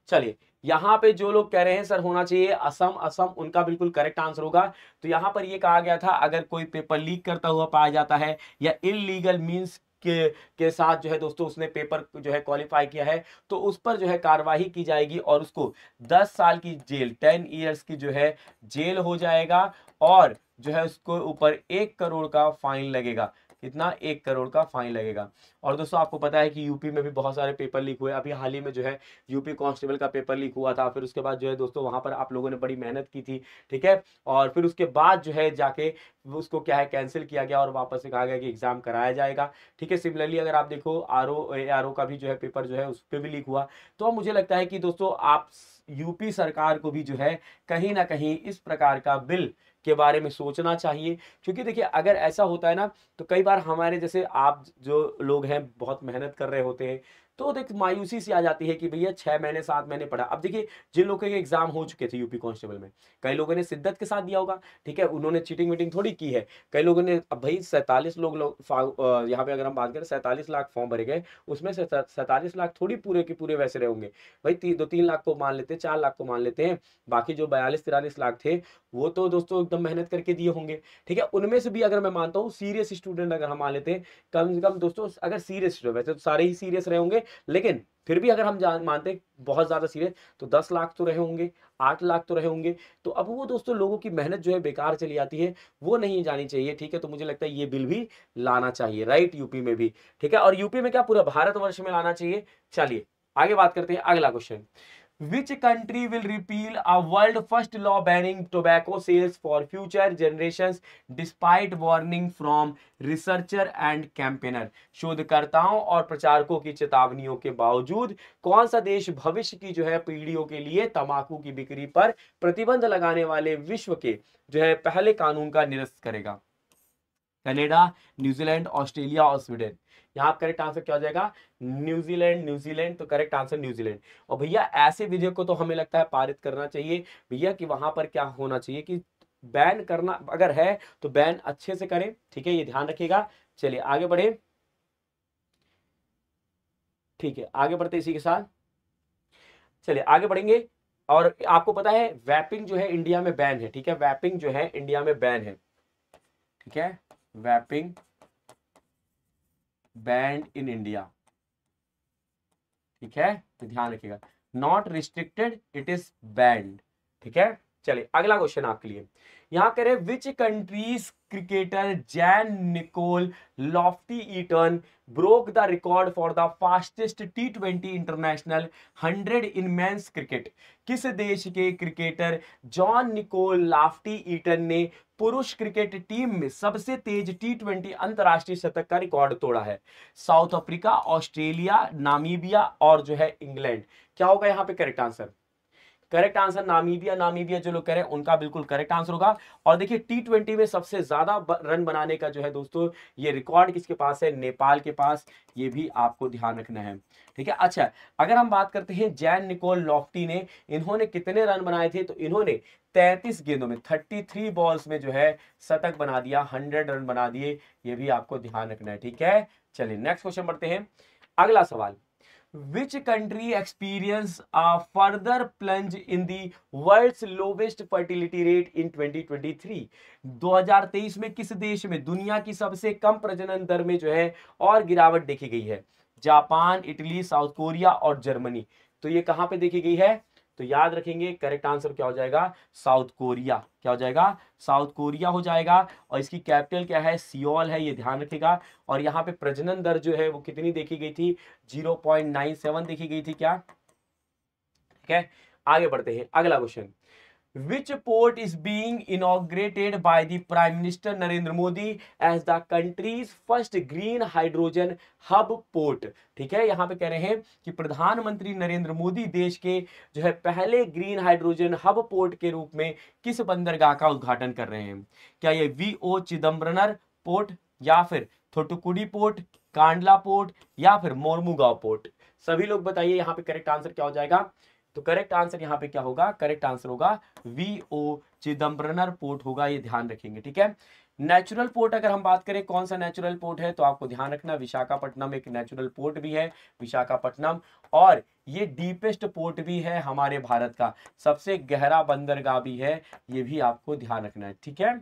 चलिए यहाँ पे जो लोग कह रहे हैं सर होना चाहिए असम असम उनका बिल्कुल करेक्ट आंसर होगा तो यहाँ पर ये कहा गया था अगर कोई पेपर लीक करता हुआ पाया जाता है या इलीगल मीन्स के के साथ जो है दोस्तों उसने पेपर जो है क्वालिफाई किया है तो उस पर जो है कार्रवाई की जाएगी और उसको 10 साल की जेल 10 इयर्स की जो है जेल हो जाएगा और जो है उसको ऊपर एक करोड़ का फाइन लगेगा कितना एक करोड़ का फाइन लगेगा और दोस्तों आपको पता है कि यूपी में भी बहुत सारे पेपर लीक हुए अभी हाल ही में जो है यूपी कांस्टेबल का पेपर लीक हुआ था फिर उसके बाद जो है दोस्तों वहां पर आप लोगों ने बड़ी मेहनत की थी ठीक है और फिर उसके बाद जो है जाके उसको क्या है कैंसिल किया गया और वापस से कहा गया कि एग्जाम कराया जाएगा ठीक है सिमिलरली अगर आप देखो आर ओ का भी जो है पेपर जो है उस पर भी लीक हुआ तो मुझे लगता है कि दोस्तों आप यूपी सरकार को भी जो है कहीं ना कहीं इस प्रकार का बिल के बारे में सोचना चाहिए क्योंकि देखिए अगर ऐसा होता है ना तो कई बार हमारे जैसे आप जो लोग हैं बहुत मेहनत कर रहे होते हैं तो देख मायूसी सी आ जाती है कि भैया छह महीने सात महीने पढ़ा अब देखिए जिन लोगों के एग्जाम हो चुके थे यूपी कांस्टेबल में कई लोगों ने शिद्दत के साथ दिया होगा ठीक है उन्होंने चीटिंग वीटिंग थोड़ी की है कई लोगों ने अब भाई सैंतालीस लोग, लो, यहाँ पे अगर हम बात करें सैंतालीस लाख फॉर्म भरे गए उसमें से सैंतालीस लाख थोड़ी पूरे के पूरे वैसे रहे होंगे भाई ती, दो तीन लाख को मान लेते हैं चार लाख को मान लेते हैं बाकी जो बयालीस तिरालीस लाख थे वो तो दोस्तों एकदम मेहनत करके दिए होंगे ठीक है उनमें से भी अगर मैं मानता हूँ सीरियस स्टूडेंट अगर हम मान लेते हैं कम से कम दोस्तों अगर सीरियस वैसे तो सारे ही सीरियस रहे होंगे है लेकिन फिर भी अगर हम मानते बहुत ज़्यादा सीरियस तो दस लाख तो रहे होंगे आठ लाख तो रहे होंगे तो अब वो दोस्तों लोगों की मेहनत जो है बेकार चली जाती है वो नहीं जानी चाहिए ठीक है तो मुझे लगता है ये बिल भी लाना चाहिए राइट यूपी में भी ठीक है और यूपी में क्या पूरा भारतवर्ष में लाना चाहिए चलिए आगे बात करते हैं अगला question which country will repeal a world first law banning tobacco sales for future generation despite warning from researcher and campaigner शोधकर्ताओं और प्रचारकों की चेतावनियों के बावजूद कौन सा देश भविष्य की जो है पीढ़ियों के लिए तंबाकू की बिक्री पर प्रतिबंध लगाने वाले विश्व के जो है पहले कानून का निरस्त करेगा कनाडा न्यूजीलैंड ऑस्ट्रेलिया और स्वीडन यहाँ आप करेक्ट आंसर क्या हो जाएगा न्यूजीलैंड न्यूजीलैंड तो करेक्ट आंसर न्यूजीलैंड और भैया ऐसे विधेयक को तो हमें लगता है पारित करना चाहिए भैया कि वहां पर क्या होना चाहिए कि बैन करना अगर है तो बैन अच्छे से करें ठीक है ये ध्यान रखिएगा चलिए आगे बढ़े ठीक है आगे बढ़ते इसी के साथ चलिए आगे बढ़ेंगे और आपको पता है वैपिंग जो है इंडिया में बैन है ठीक है वैपिंग जो है इंडिया में बैन है ठीक है वैपिंग बैंड इन इंडिया ठीक है तो ध्यान रखिएगा not restricted it is banned ठीक है चलिए अगला क्वेश्चन आपके लिए यहाँ करें which country's cricketer Jan Nicol Loftie Eaton broke the record for the fastest T twenty international hundred in मैं क्रिकेट किस देश के cricketer John Nicol Loftie Eaton ने पुरुष क्रिकेट टीम में सबसे तेज टी ट्वेंटी अंतर्राष्ट्रीय शतक का रिकॉर्ड तोड़ा है साउथ अफ्रीका ऑस्ट्रेलिया नामीबिया और जो है इंग्लैंड क्या होगा यहाँ पे correct answer correct answer Namibia Namibia जो लोग कह रहे हैं उनका बिल्कुल करेक्ट आंसर होगा और देखिए टी ट्वेंटी में सबसे ज्यादा रन बनाने का जो है दोस्तों ये रिकॉर्ड किसके पास है नेपाल के पास ये भी आपको ध्यान रखना है ठीक है अच्छा अगर हम बात करते हैं जैन निकोल लॉफ्टी ने इन्होंने कितने रन बनाए थे तो इन्होंने 33 गेंदों में 33 बॉल्स में जो है शतक बना दिया 100 रन बना दिए ये भी आपको ध्यान रखना है ठीक है चलिए नेक्स्ट क्वेश्चन बढ़ते हैं अगला सवाल which country experienced a further plunge in the world's lowest fertility rate in 2023 2023 में किस देश में दुनिया की सबसे कम प्रजनन दर में जो है और गिरावट देखी गई है जापान इटली साउथ कोरिया और जर्मनी तो ये कहाँ पे देखी गई है तो याद रखेंगे करेक्ट आंसर क्या हो जाएगा साउथ कोरिया क्या हो जाएगा साउथ कोरिया हो जाएगा और इसकी कैपिटल क्या है सियोल है ये ध्यान रखेगा और यहाँ पे प्रजनन दर जो है वो कितनी देखी गई थी 0.97 देखी गई थी क्या ठीक है आगे बढ़ते हैं अगला question which port is being inaugurated by the prime minister narendra modi as the country's first green hydrogen hub port ठीक है यहां पे कह रहे हैं कि प्रधानमंत्री नरेंद्र मोदी देश के जो है पहले ग्रीन हाइड्रोजन हब पोर्ट के रूप में किस बंदरगाह का उद्घाटन कर रहे हैं क्या ये वी ओ चिदम्बरनर पोर्ट या फिर थोटुकुडी पोर्ट कांडला पोर्ट या फिर मोरमुगांव पोर्ट सभी लोग बताइए यहाँ पे करेक्ट आंसर क्या हो जाएगा तो करेक्ट आंसर यहाँ पे क्या होगा करेक्ट आंसर होगा वी ओ चिदम्बरनर पोर्ट होगा ये ध्यान रखेंगे ठीक है नेचुरल पोर्ट अगर हम बात करें कौन सा नेचुरल पोर्ट है तो आपको ध्यान रखना विशाखापट्टनम एक नेचुरल पोर्ट भी है विशाखापट्टनम और ये डीपेस्ट पोर्ट भी है हमारे भारत का सबसे गहरा बंदरगाह भी है ये भी आपको ध्यान रखना है ठीक है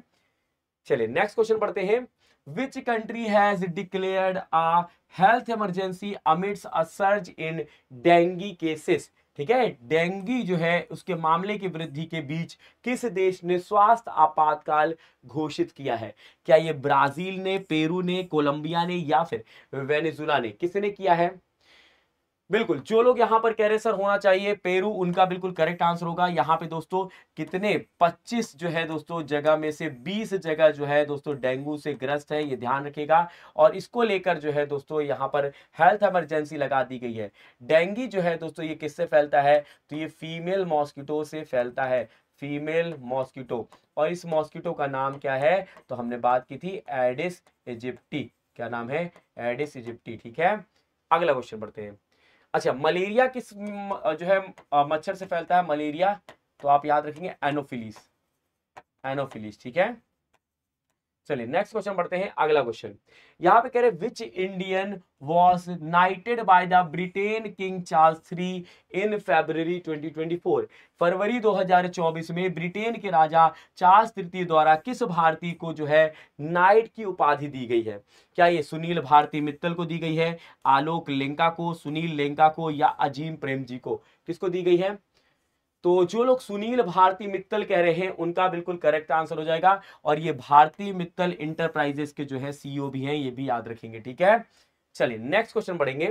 चलिए नेक्स्ट क्वेश्चन पढ़ते हैं which country has declared a health emergency amidst a surge in dengue cases ठीक है डेंगू जो है उसके मामले की वृद्धि के बीच किस देश ने स्वास्थ्य आपातकाल घोषित किया है क्या ये ब्राजील ने पेरू ने कोलंबिया ने या फिर वेनेजुला ने किसने किया है बिल्कुल जो लोग यहाँ पर कह रहे सर होना चाहिए पेरू उनका बिल्कुल करेक्ट आंसर होगा यहाँ पे दोस्तों कितने 25 जो है दोस्तों जगह में से 20 जगह जो है दोस्तों डेंगू से ग्रस्त है ये ध्यान रखेगा और इसको लेकर जो है दोस्तों यहाँ पर हेल्थ इमरजेंसी लगा दी गई है डेंगी जो है दोस्तों ये किससे फैलता है तो ये फीमेल मॉस्किटो से फैलता है फीमेल मॉस्किटो और इस मॉस्किटो का नाम क्या है तो हमने बात की थी एडिस इजिप्टी क्या नाम है एडिस इजिप्टी ठीक है अगला क्वेश्चन बढ़ते हैं अच्छा मलेरिया किस जो है मच्छर से फैलता है मलेरिया तो आप याद रखेंगे एनोफिलिस एनोफिलिस ठीक है चलिए नेक्स्ट क्वेश्चन पढ़ते हैं अगला क्वेश्चन यहाँ पे कह रहे which Indian was knighted by the Britain king Charles three in February 2024 फरवरी 2024 में ब्रिटेन के राजा चार्ल्स तृतीय द्वारा किस भारतीय को जो है नाइट की उपाधि दी गई है क्या ये सुनील भारती मित्तल को दी गई है आलोक लेंका को सुनील लेंका को या अजीम प्रेम जी को किसको दी गई है तो जो लोग सुनील भारती मित्तल कह रहे हैं उनका बिल्कुल करेक्ट आंसर हो जाएगा और ये भारती मित्तल इंटरप्राइजेस के जो है सीईओ e भी हैं ये भी याद रखेंगे ठीक है चलिए नेक्स्ट क्वेश्चन पढ़ेंगे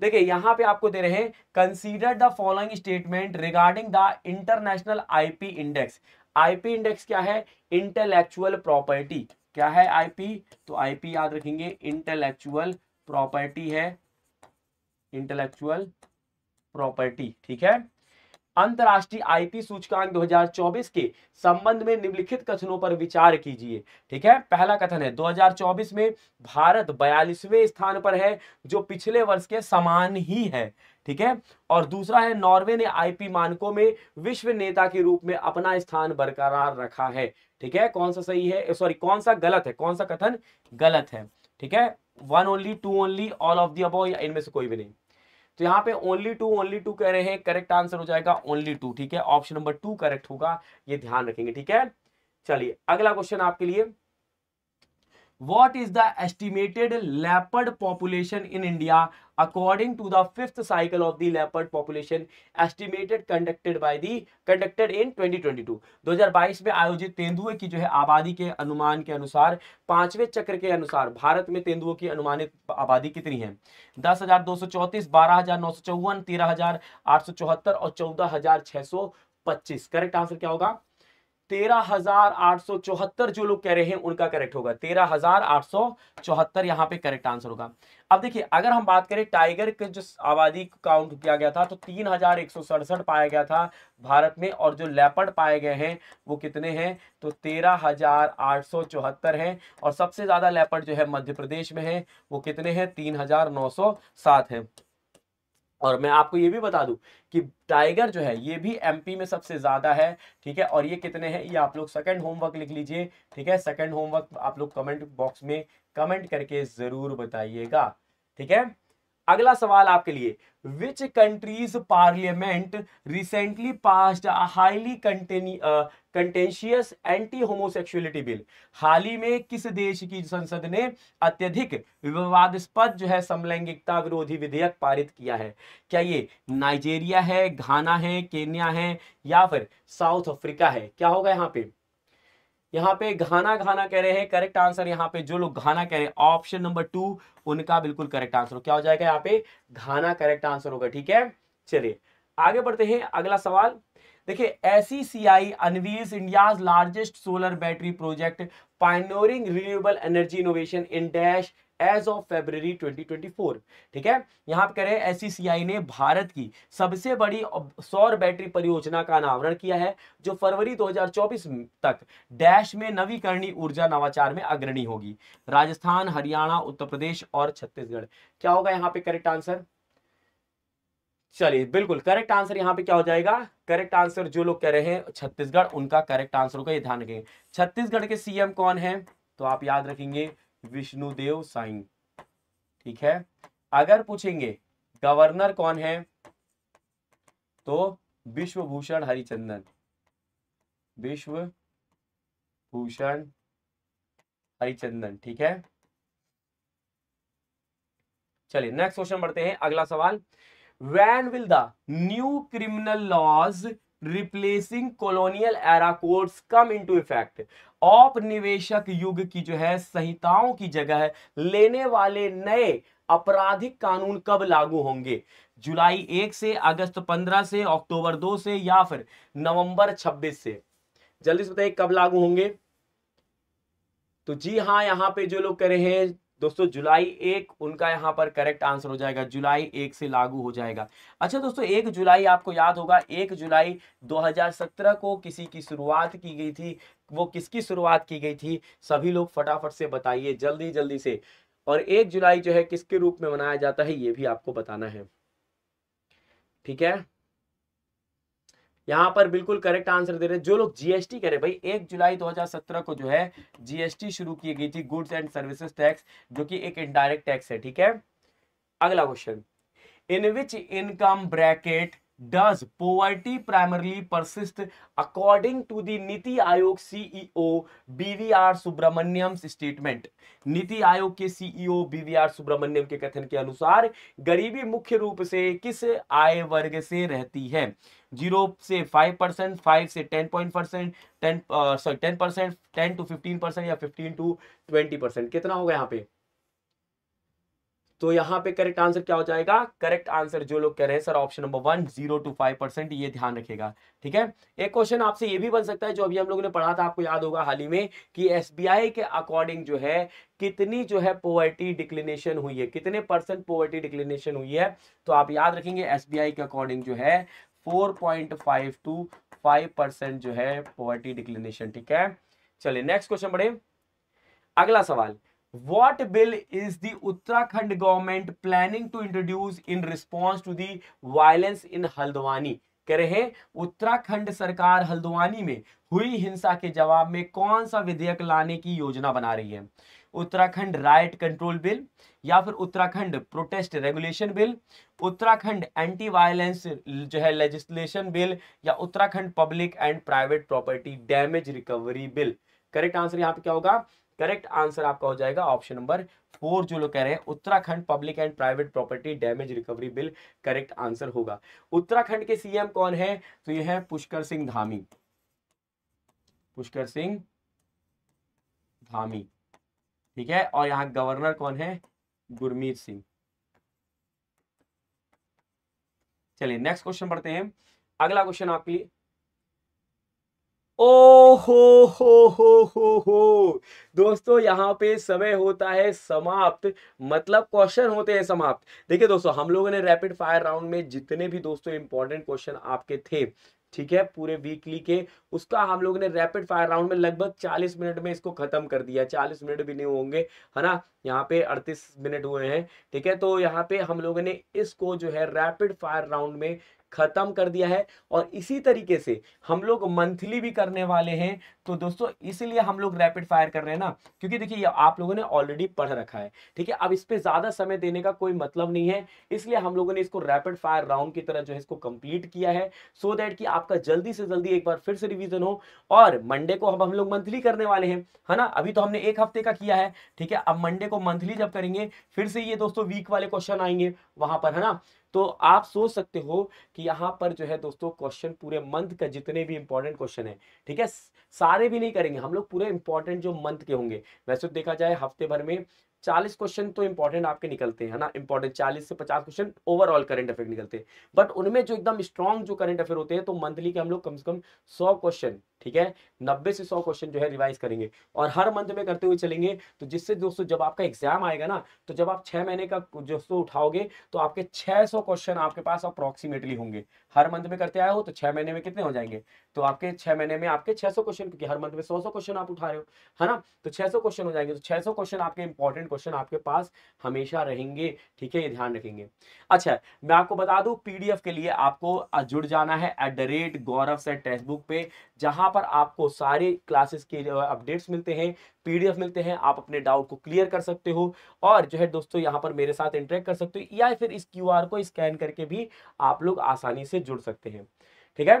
देखिए यहां पे आपको दे रहे हैं consider the following statement regarding the international IP index IP index क्या है इंटेलेक्चुअल प्रॉपर्टी क्या है आईपी तो आईपी याद रखेंगे इंटेलेक्चुअल प्रॉपर्टी है इंटेलेक्चुअल प्रॉपर्टी ठीक है अंतरराष्ट्रीय आईपी सूचकांक 2024 के संबंध में निम्नलिखित कथनों पर विचार कीजिए ठीक है पहला कथन है 2024 में भारत बयालीसवें स्थान पर है जो पिछले वर्ष के समान ही है ठीक है और दूसरा है नॉर्वे ने आईपी मानकों में विश्व नेता के रूप में अपना स्थान बरकरार रखा है ठीक है कौन सा सही है सॉरी कौन सा गलत है कौन सा कथन गलत है ठीक है one only two only all of the above या इनमें से कोई भी नहीं तो यहाँ पे ओनली टू ओनली टू कह रहे हैं करेक्ट आंसर हो जाएगा ओनली टू ठीक है ऑप्शन नंबर टू करेक्ट होगा ये ध्यान रखेंगे ठीक है चलिए अगला क्वेश्चन आपके लिए what is the estimated leopard population in India according to the fifth cycle of the leopard population estimated conducted by the conducted in 2022 2022 में आयोजित तेंदुए की जो है आबादी के अनुमान के अनुसार पांचवें चक्र के अनुसार भारत में तेंदुओं की अनुमानित आबादी कितनी है दस हजार दो सौ चौंतीस बारह हजार नौ सौ चौवन तेरह हजार आठ सौ चौहत्तर और चौदह हजार छह सौ पच्चीस करेक्ट आंसर क्या होगा तेरह हजार आठ सौ चौहत्तर जो लोग कह रहे हैं उनका करेक्ट होगा तेरह हजार आठ सौ चौहत्तर यहाँ पे करेक्ट आंसर होगा अब देखिए अगर हम बात करें टाइगर के जो आबादी काउंट किया गया था तो तीन हजार एक सौ सड़सठ पाया गया था भारत में और जो लेपर्ड पाए गए हैं वो कितने हैं तो तेरह हजार आठ सौ चौहत्तर हैं और सबसे ज्यादा लेपर्ड जो है मध्य प्रदेश में है वो कितने हैं तीन हजार नौ सौ सात और मैं आपको ये भी बता दूं कि टाइगर जो है ये भी एमपी में सबसे ज़्यादा है ठीक है और ये कितने हैं ये आप लोग सेकंड होमवर्क लिख लीजिए ठीक है सेकंड होमवर्क आप लोग कमेंट बॉक्स में कमेंट करके ज़रूर बताइएगा ठीक है अगला सवाल आपके लिए which country's parliament recently passed highly contentious anti homosexuality bill हाल ही में किस देश की संसद ने अत्यधिक विवादास्पद जो है समलैंगिकता विरोधी विधेयक पारित किया है क्या ये नाइजेरिया है घाना है केन्या है या फिर साउथ अफ्रीका है क्या होगा यहाँ पे यहाँ पे घाना घाना कह रहे हैं करेक्ट आंसर यहाँ पे जो लोग घाना कह रहे हैं ऑप्शन नंबर टू उनका बिल्कुल करेक्ट आंसर क्या हो जाएगा यहाँ पे घाना करेक्ट आंसर होगा ठीक है चलिए आगे बढ़ते हैं अगला सवाल देखिए S E C I unveils India largest solar battery project pioneering renewable energy innovation in dash age of February 2024 ठीक है यहां पर कह रहे हैं एस सी ने भारत की सबसे बड़ी सौर बैटरी परियोजना का अनावरण किया है जो फरवरी 2024 तक डैश में नवीकरणीय ऊर्जा नवाचार में अग्रणी होगी राजस्थान हरियाणा उत्तर प्रदेश और छत्तीसगढ़ क्या होगा यहाँ पे करेक्ट आंसर चलिए बिल्कुल करेक्ट आंसर यहाँ पे क्या हो जाएगा करेक्ट आंसर जो लोग कह रहे हैं छत्तीसगढ़ उनका करेक्ट आंसर होगा ये ध्यान रखेंगे छत्तीसगढ़ के सीएम कौन है तो आप याद रखेंगे विष्णुदेव साई ठीक है अगर पूछेंगे गवर्नर कौन है तो विश्वभूषण हरिचंदन विश्व भूषण हरिचंदन ठीक है चलिए नेक्स्ट क्वेश्चन बढ़ते हैं अगला सवाल when will the new criminal laws replacing colonial era codes come into effect औपनिवेशक युग की जो है संहिताओं की जगह लेने वाले नए आपराधिक कानून कब लागू होंगे जुलाई एक से अगस्त पंद्रह से अक्टूबर दो से या फिर नवंबर छब्बीस से जल्दी से बताइए कब लागू होंगे तो जी हाँ यहाँ पे जो लोग कह रहे हैं दोस्तों जुलाई एक उनका यहाँ पर करेक्ट आंसर हो जाएगा जुलाई एक से लागू हो जाएगा अच्छा दोस्तों एक जुलाई आपको याद होगा एक जुलाई 2017 को किसी की शुरुआत की गई थी वो किसकी शुरुआत की गई थी सभी लोग फटाफट से बताइए जल्दी जल्दी से और एक जुलाई जो है किसके रूप में मनाया जाता है ये भी आपको बताना है ठीक है यहाँ पर बिल्कुल करेक्ट आंसर दे रहे जो लोग जीएसटी करे भाई एक जुलाई 2017 को जो है जीएसटी शुरू की गई थी गुड्स एंड सर्विसेज टैक्स जो कि एक इनडायरेक्ट टैक्स है ठीक है अगला question in which income bracket does poverty primarily persist according to the Niti Aayog CEO BVR Subramaniam's statement नीति आयोग के सीईओ बीवीआर सुब्रमण्यम के कथन के अनुसार गरीबी मुख्य रूप से किस आय वर्ग से रहती है जीरो से फाइव परसेंट फाइव से ten point percent ten sorry ten percent ten to fifteen percent या फिफ्टीन टू ट्वेंटी परसेंट कितना होगा यहाँ पे तो यहाँ पे करेक्ट आंसर क्या हो जाएगा करेक्ट आंसर जो लोग कह रहे हैं sir option number one zero to five percent ये ध्यान रखेगा ठीक है एक क्वेश्चन आपसे ये भी बन सकता है जो अभी हम लोगों ने पढ़ा था आपको याद होगा हाल ही में कि एसबीआई के अकॉर्डिंग जो है कितनी जो है पोवर्टी डिक्लिनेशन हुई है कितने परसेंट पोवर्टी डिक्लिनेशन हुई है तो आप याद रखेंगे एस के अकॉर्डिंग जो है four point five to five percent जो है पोवर्टी डिक्लिनेशन ठीक है चलिए नेक्स्ट क्वेश्चन बढ़े अगला सवाल what bill is the uttarakhand government planning to introduce in response to the violence in haldwani कह रहे हैं उत्तराखंड सरकार हल्द्वानी में हुई हिंसा के जवाब में कौन सा विधेयक लाने की योजना बना रही है उत्तराखंड राइट कंट्रोल बिल या फिर Uttarakhand protest regulation bill Uttarakhand anti violence जो है लेजिस्लेशन बिल या Uttarakhand public and private property damage recovery bill correct answer यहाँ पे क्या होगा करेक्ट आंसर आपका हो जाएगा ऑप्शन नंबर फोर जो लोग कह रहे हैं Uttarakhand public and private property damage recovery bill correct answer होगा उत्तराखंड के सीएम कौन है तो यह है पुष्कर सिंह धामी पुष्कर सिंह धामी ठीक है और यहां गवर्नर कौन है गुरमीत सिंह चलिए नेक्स्ट क्वेश्चन पढ़ते हैं अगला क्वेश्चन आपकी ओ हो हो हो हो हो दोस्तों यहाँ पे समय होता है समाप्त मतलब क्वेश्चन होते हैं समाप्त देखिए दोस्तों हम लोगों ने रैपिड फायर राउंड में जितने भी दोस्तों इंपॉर्टेंट क्वेश्चन आपके थे ठीक है पूरे वीकली के उसका हम लोग ने रैपिड फायर राउंड में लगभग 40 मिनट में इसको खत्म कर दिया 40 मिनट भी नहीं होंगे है ना यहाँ पे 38 मिनट हुए हैं ठीक है तो यहाँ पे हम लोगों ने इसको जो है रैपिड फायर राउंड में ख़त्म कर दिया है और इसी तरीके से हम लोग मंथली भी करने वाले हैं तो दोस्तों इसलिए हम लोग रैपिड फायर कर रहे हैं ना क्योंकि देखिए आप लोगों ने ऑलरेडी पढ़ रखा है ठीक है अब इस पर ज़्यादा समय देने का कोई मतलब नहीं है इसलिए हम लोगों ने इसको रैपिड फायर राउंड की तरह जो है इसको कंप्लीट किया है सो so दैट कि आपका जल्दी से जल्दी एक बार फिर से रिविजन हो और मंडे को अब हम लोग मंथली करने वाले हैं है ना अभी तो हमने एक हफ्ते का किया है ठीक है अब मंडे को मंथली जब करेंगे फिर से ये दोस्तों वीक वाले क्वेश्चन आएंगे वहां पर है ना तो आप सोच सकते हो कि यहाँ पर जो है दोस्तों क्वेश्चन पूरे मंथ का जितने भी इंपॉर्टेंट क्वेश्चन है ठीक है सारे भी नहीं करेंगे हम लोग पूरे इंपॉर्टेंट जो मंथ के होंगे वैसे तो देखा जाए हफ्ते भर में चालीस क्वेश्चन तो इंपॉर्टेंट आपके निकलते हैं ना इंपॉर्टेंट चालीस से पचास क्वेश्चन ओवरऑल करंट अफेयर निकलते हैं बट उनमें जो एकदम स्ट्रॉन्ग जो करंट अफेयर होते हैं तो मंथली के हम लोग कम से कम सौ क्वेश्चन ठीक है नब्बे से सौ क्वेश्चन जो है रिवाइज करेंगे और हर मंथ में करते हुए चलेंगे तो जिससे दोस्तों जब आपका एग्जाम आएगा ना तो जब आप छह महीने का दोस्तों उठाओगे तो आपके छह सौ क्वेश्चन आपके पास अप्रोक्सीमेटली होंगे हर मंथ में करते आए हो तो छह महीने में कितने हो जाएंगे तो आपके छह महीने में आपके छह सौ क्वेश्चन क्योंकि हर मंथ में सौ सौ क्वेश्चन आप उठा रहे हो है ना तो छह सौ क्वेश्चन हो जाएंगे तो छह सौ क्वेश्चन आपके इंपॉर्टेंट क्वेश्चन आपके पास हमेशा रहेंगे ठीक है ये ध्यान रखेंगे अच्छा मैं आपको बता दूं पीडीएफ के लिए आपको जुड़ जाना है एट द रेट गौरव से टेक्स्ट बुक पे जहां पर आपको सारे क्लासेस के अपडेट्स मिलते हैं पीडीएफ मिलते हैं आप अपने डाउट को क्लियर कर सकते हो और जो है दोस्तों यहां पर मेरे साथ इंटरेक्ट कर सकते हो या फिर इस क्यूआर को स्कैन करके भी आप लोग आसानी से जुड़ सकते हैं ठीक है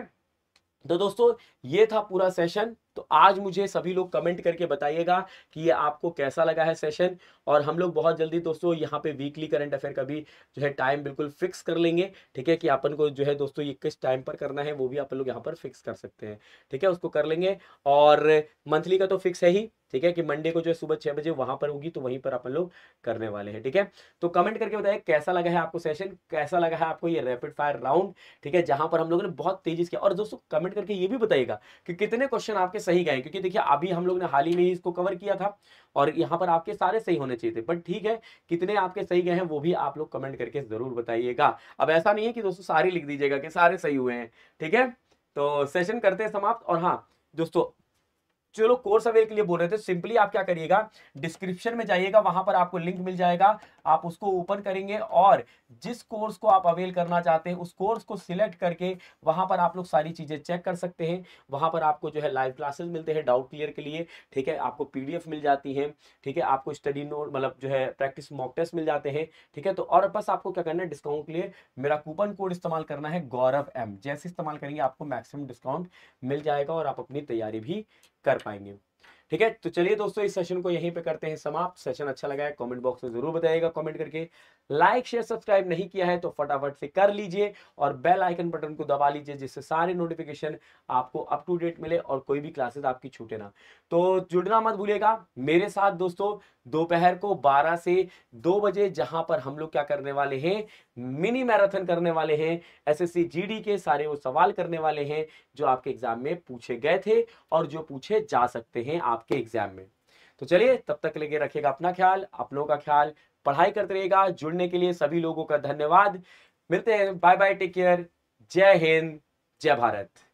तो दोस्तों ये था पूरा सेशन तो आज मुझे सभी लोग कमेंट करके बताइएगा कि ये आपको कैसा लगा है सेशन और हम लोग बहुत जल्दी दोस्तों यहाँ पे वीकली करंट अफेयर का भी जो है टाइम बिल्कुल फिक्स कर लेंगे ठीक है कि अपन को जो है दोस्तों ये किस टाइम पर करना है वो भी आप लोग यहाँ पर फिक्स कर सकते हैं ठीक है उसको कर लेंगे और मंथली का तो फिक्स है ही ठीक है कि मंडे को जो है सुबह छह बजे वहां पर होगी तो वहीं पर अपन लोग करने वाले हैं ठीक है तो कमेंट करके बताए कैसा लगा है आपको सेशन कैसा लगा है आपको ये रैपिड फायर राउंड ठीक है जहां पर हम लोगों ने बहुत तेजी से किया और दोस्तों कमेंट करके ये भी बताइएगा कि कितने क्वेश्चन आपके सही गए क्योंकि देखिए अभी हम लोग ने हाल ही में इसको कवर किया था और यहाँ पर आपके सारे सही होने चाहिए थे बट ठीक है कितने आपके सही गए हैं वो भी आप लोग कमेंट करके जरूर बताइएगा अब ऐसा नहीं है कि दोस्तों सारे लिख दीजिएगा कि सारे सही हुए हैं ठीक है तो सेशन करते हैं समाप्त और हाँ दोस्तों जो लोग कोर्स अवेयर के लिए बोल रहे थे सिंपली आप क्या करिएगा डिस्क्रिप्शन में जाइएगा वहां पर आपको लिंक मिल जाएगा आप उसको ओपन करेंगे और जिस कोर्स को आप अवेल करना चाहते हैं उस कोर्स को सिलेक्ट करके वहां पर आप लोग सारी चीजें चेक कर सकते हैं वहां पर आपको जो है लाइव क्लासेस मिलते हैं डाउट क्लियर के लिए ठीक है आपको पीडीएफ मिल जाती है ठीक है आपको स्टडी नोट मतलब जो है प्रैक्टिस मॉक टेस्ट मिल जाते हैं ठीक है तो और बस आपको क्या करना है डिस्काउंट के लिए मेरा कूपन कोड इस्तेमाल करना है गौरव एम जैसे इस्तेमाल करेंगे आपको मैक्सिमम डिस्काउंट मिल जाएगा और आप अपनी तैयारी भी कर पाएंगे ठीक है तो चलिए दोस्तों इस सेशन को यहीं पे करते हैं समाप्त सेशन अच्छा लगा है कमेंट बॉक्स में जरूर बताइएगा कमेंट करके लाइक शेयर सब्सक्राइब नहीं किया है तो फटाफट से कर लीजिए और बेल आइकन बटन को दबा लीजिए जिससे सारे नोटिफिकेशन आपको अप टू डेट मिले और कोई भी क्लासेस आपकी छूटे ना तो जुड़ना मत भूलिएगा मेरे साथ दोस्तों दोपहर को 12 से 2 बजे जहां पर हम लोग क्या करने वाले हैं मिनी मैराथन करने वाले हैं एसएससी जीडी के सारे वो सवाल करने वाले हैं जो आपके एग्जाम में पूछे गए थे और जो पूछे जा सकते हैं आपके एग्जाम में तो चलिए तब तक लेके रखेगा अपना ख्याल आप लोगों का ख्याल पढ़ाई करते रहेगा जुड़ने के लिए सभी लोगों का धन्यवाद मिलते हैं बाय बाय टेक केयर जय हिंद जय भारत